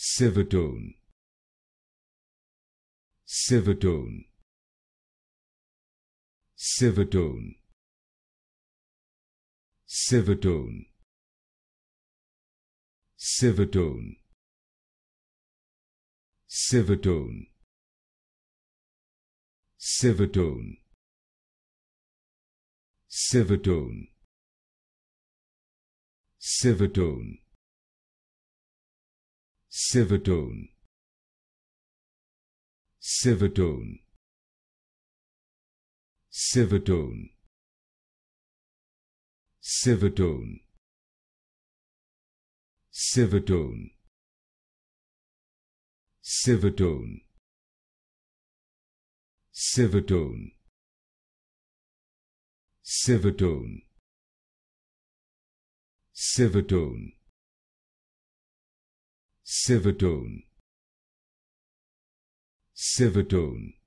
Silvertone Silvertone Silvertone Silvertone Silvertone Silvertone Silvertone Silvertone Silvertone Silverdome Silverdome Silverdome Silverdome Silverdome Silverdome Silverdome Silverdome Silverdome Silvertone Silvertone